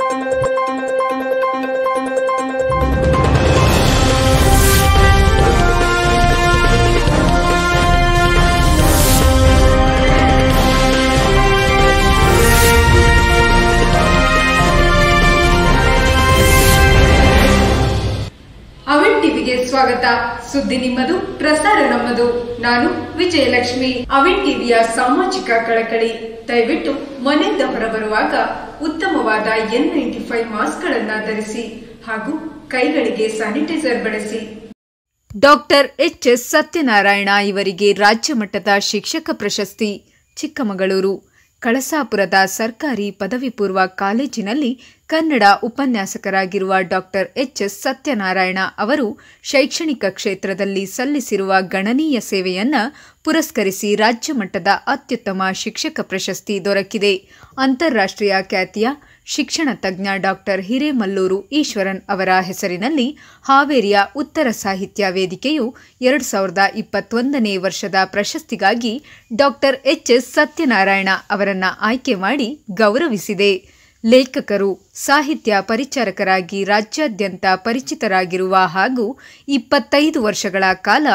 ಟಿವಿಗೆ ಸ್ವಾಗತ ಸುದ್ದಿ ನಿಮ್ಮದು ಪ್ರಸಾರ ನಮ್ಮದು ನಾನು ವಿಜಯಲಕ್ಷ್ಮಿ ಅವಿನ್ ಟಿವಿಯ ಸಾಮಾಜಿಕ ಕಳಕಳಿ ದಯವಿಟ್ಟು ಮನೆಯಿಂದ ಹೊರಬರುವಾಗ ಉತ್ತಮವಾದ ಎನ್ ನೈಂಟಿ ಫೈವ್ ಮಾಸ್ಕ್ ಧರಿಸಿ ಹಾಗೂ ಕೈಗಳಿಗೆ ಸ್ಯಾನಿಟೈಸರ್ ಬಳಸಿ ಡಾಕ್ಟರ್ ಎಚ್ ಸತ್ಯನಾರಾಯಣ ಇವರಿಗೆ ರಾಜ್ಯ ಮಟ್ಟದ ಶಿಕ್ಷಕ ಪ್ರಶಸ್ತಿ ಚಿಕ್ಕಮಗಳೂರು ಕಳಸಾಪುರದ ಸರ್ಕಾರಿ ಪದವಿ ಪೂರ್ವ ಕಾಲೇಜಿನಲ್ಲಿ ಕನ್ನಡ ಉಪನ್ಯಾಸಕರಾಗಿರುವ ಡಾಕ್ಟರ್ ಎಚ್ ಎಸ್ ಸತ್ಯನಾರಾಯಣ ಅವರು ಶೈಕ್ಷಣಿಕ ಕ್ಷೇತ್ರದಲ್ಲಿ ಸಲ್ಲಿಸಿರುವ ಗಣನೀಯ ಸೇವೆಯನ್ನು ಪುರಸ್ಕರಿಸಿ ರಾಜ್ಯಮಟ್ಟದ ಅತ್ಯುತ್ತಮ ಶಿಕ್ಷಕ ಪ್ರಶಸ್ತಿ ದೊರಕಿದೆ ಅಂತಾರಾಷ್ಟ್ರೀಯ ಖ್ಯಾತಿಯ ಶಿಕ್ಷಣ ತಜ್ಞ ಡಾಕ್ಟರ್ ಹಿರೇಮಲ್ಲೂರು ಈಶ್ವರನ್ ಅವರ ಹೆಸರಿನಲ್ಲಿ ಹಾವೇರಿಯ ಉತ್ತರ ಸಾಹಿತ್ಯ ವೇದಿಕೆಯು ಎರಡು ಸಾವಿರದ ಇಪ್ಪತ್ತೊಂದನೇ ವರ್ಷದ ಪ್ರಶಸ್ತಿಗಾಗಿ ಡಾಕ್ಟರ್ ಎಚ್ ಎಸ್ ಸತ್ಯನಾರಾಯಣ ಅವರನ್ನು ಆಯ್ಕೆ ಮಾಡಿ ಗೌರವಿಸಿದೆ ಲೇಖಕರು ಸಾಹಿತ್ಯ ಪರಿಚಾರಕರಾಗಿ ರಾಜ್ಯಾದ್ಯಂತ ಪರಿಚಿತರಾಗಿರುವ ಹಾಗೂ ಇಪ್ಪತ್ತೈದು ವರ್ಷಗಳ ಕಾಲ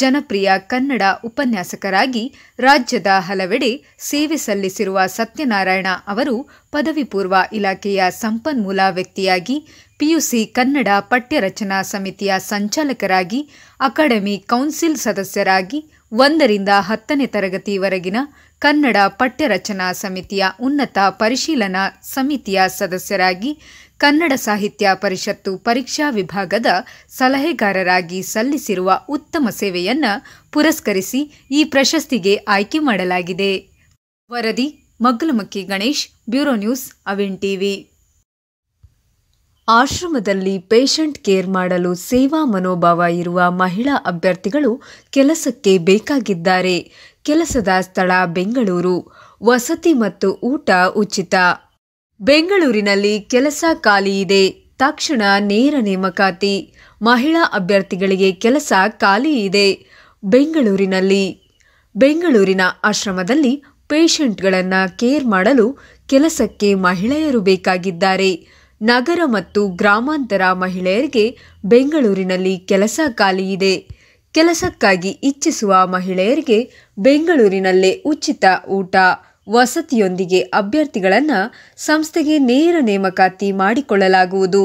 ಜನಪ್ರಿಯ ಕನ್ನಡ ಉಪನ್ಯಾಸಕರಾಗಿ ರಾಜ್ಯದ ಹಲವೆಡೆ ಸೇವೆ ಸಲ್ಲಿಸಿರುವ ಸತ್ಯನಾರಾಯಣ ಅವರು ಪದವಿ ಪೂರ್ವ ಇಲಾಖೆಯ ಸಂಪನ್ಮೂಲ ವ್ಯಕ್ತಿಯಾಗಿ ಪಿಯುಸಿ ಕನ್ನಡ ಪಠ್ಯರಚನಾ ಸಮಿತಿಯ ಸಂಚಾಲಕರಾಗಿ ಅಕಾಡೆಮಿ ಕೌನ್ಸಿಲ್ ಸದಸ್ಯರಾಗಿ ಒಂದರಿಂದ ಹತ್ತನೇ ತರಗತಿವರೆಗಿನ ಕನ್ನಡ ಪಠ್ಯರಚನಾ ಸಮಿತಿಯ ಉನ್ನತ ಪರಿಶೀಲನಾ ಸಮಿತಿಯ ಸದಸ್ಯರಾಗಿ ಕನ್ನಡ ಸಾಹಿತ್ಯ ಪರಿಷತ್ತು ಪರೀಕ್ಷಾ ವಿಭಾಗದ ಸಲಹೆಗಾರರಾಗಿ ಸಲ್ಲಿಸಿರುವ ಉತ್ತಮ ಸೇವೆಯನ್ನು ಪುರಸ್ಕರಿಸಿ ಈ ಪ್ರಶಸ್ತಿಗೆ ಆಯ್ಕೆ ಮಾಡಲಾಗಿದೆ ವರದಿ ಮಗ್ಗಲಮಕ್ಕಿ ಗಣೇಶ್ ಬ್ಯೂರೋ ನ್ಯೂಸ್ ಅವಿನ್ ಟಿವಿ ಆಶ್ರಮದಲ್ಲಿ ಪೇಷಂಟ್ ಕೇರ್ ಮಾಡಲು ಸೇವಾ ಮನೋಭಾವ ಇರುವ ಮಹಿಳಾ ಅಭ್ಯರ್ಥಿಗಳು ಕೆಲಸಕ್ಕೆ ಬೇಕಾಗಿದ್ದಾರೆ ಕೆಲಸದ ಸ್ಥಳ ಬೆಂಗಳೂರು ವಸತಿ ಮತ್ತು ಊಟ ಉಚಿತ ಬೆಂಗಳೂರಿನಲ್ಲಿ ಕೆಲಸ ಖಾಲಿ ಇದೆ ತಕ್ಷಣ ನೇರ ನೇಮಕಾತಿ ಮಹಿಳಾ ಅಭ್ಯರ್ಥಿಗಳಿಗೆ ಕೆಲಸ ಖಾಲಿ ಇದೆ ಬೆಂಗಳೂರಿನಲ್ಲಿ ಬೆಂಗಳೂರಿನ ಆಶ್ರಮದಲ್ಲಿ ಪೇಷಂಟ್ಗಳನ್ನು ಕೇರ್ ಮಾಡಲು ಕೆಲಸಕ್ಕೆ ಮಹಿಳೆಯರು ಬೇಕಾಗಿದ್ದಾರೆ ನಗರ ಮತ್ತು ಗ್ರಾಮಾಂತರ ಮಹಿಳೆಯರಿಗೆ ಬೆಂಗಳೂರಿನಲ್ಲಿ ಕೆಲಸ ಖಾಲಿ ಇದೆ ಕೆಲಸಕ್ಕಾಗಿ ಇಚ್ಛಿಸುವ ಮಹಿಳೆಯರಿಗೆ ಬೆಂಗಳೂರಿನಲ್ಲೇ ಉಚಿತ ಊಟ ವಸತಿಯೊಂದಿಗೆ ಅಭ್ಯರ್ಥಿಗಳನ್ನು ಸಂಸ್ಥೆಗೆ ನೇರ ನೇಮಕಾತಿ ಮಾಡಿಕೊಳ್ಳಲಾಗುವುದು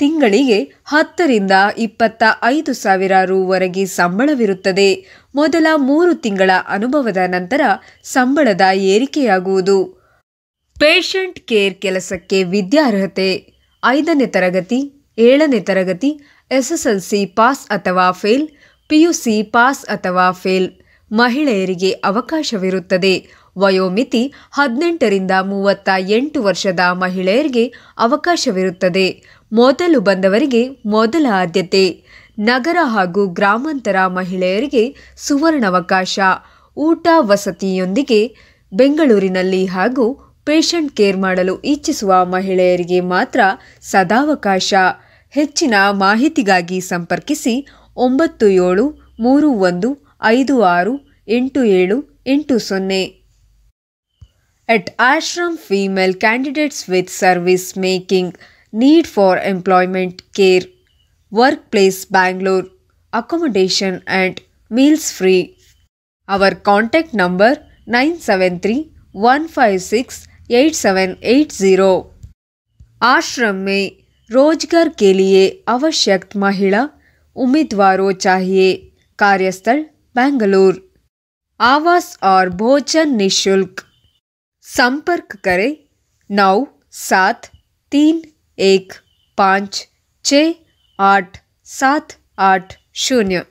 ತಿಂಗಳಿಗೆ ಹತ್ತರಿಂದ ಇಪ್ಪತ್ತ ಐದು ಸಾವಿರ ವರೆಗೆ ಸಂಬಳವಿರುತ್ತದೆ ಮೊದಲ ಮೂರು ತಿಂಗಳ ಅನುಭವದ ನಂತರ ಸಂಬಳದ ಏರಿಕೆಯಾಗುವುದು ಪೇಷಂಟ್ ಕೇರ್ ಕೆಲಸಕ್ಕೆ ವಿದ್ಯಾರ್ಹತೆ ಐದನೇ ತರಗತಿ ಏಳನೇ ತರಗತಿ ಎಸ್ಎಸ್ಎಲ್ಸಿ ಪಾಸ್ ಅಥವಾ ಫೇಲ್ ಪಿಯುಸಿ ಪಾಸ್ ಅಥವಾ ಫೇಲ್ ಮಹಿಳೆಯರಿಗೆ ಅವಕಾಶವಿರುತ್ತದೆ ವಯೋಮಿತಿ ಹದಿನೆಂಟರಿಂದ ಮೂವತ್ತ ಎಂಟು ವರ್ಷದ ಮಹಿಳೆಯರಿಗೆ ಅವಕಾಶವಿರುತ್ತದೆ ಮೊದಲು ಬಂದವರಿಗೆ ಮೊದಲ ಆದ್ಯತೆ ನಗರ ಹಾಗೂ ಗ್ರಾಮಾಂತರ ಮಹಿಳೆಯರಿಗೆ ಸುವರ್ಣಾವಕಾಶ ಊಟ ವಸತಿಯೊಂದಿಗೆ ಬೆಂಗಳೂರಿನಲ್ಲಿ ಹಾಗೂ ಪೇಷಂಟ್ ಕೇರ್ ಮಾಡಲು ಇಚ್ಛಿಸುವ ಮಹಿಳೆಯರಿಗೆ ಮಾತ್ರ ಸದಾವಕಾಶ ಹೆಚ್ಚಿನ ಮಾಹಿತಿಗಾಗಿ ಸಂಪರ್ಕಿಸಿ ಒಂಬತ್ತು ಏಳು ಮೂರು ಒಂದು ಐದು ಆರು ಎಂಟು ಏಳು ಎಂಟು ಸೊನ್ನೆ at ashram female candidates with service making need for employment care workplace bangalore accommodation and meals free our contact number 9731568780 आश्रम में रोजगार के लिए आवश्यक महिला उम्मीदवारों चाहिए कार्यस्थल बेंगलुरु आवास और भोजन निशुल्क संपर्क करें नौ सात तीन एक पाँच छः आठ सात आठ शून्य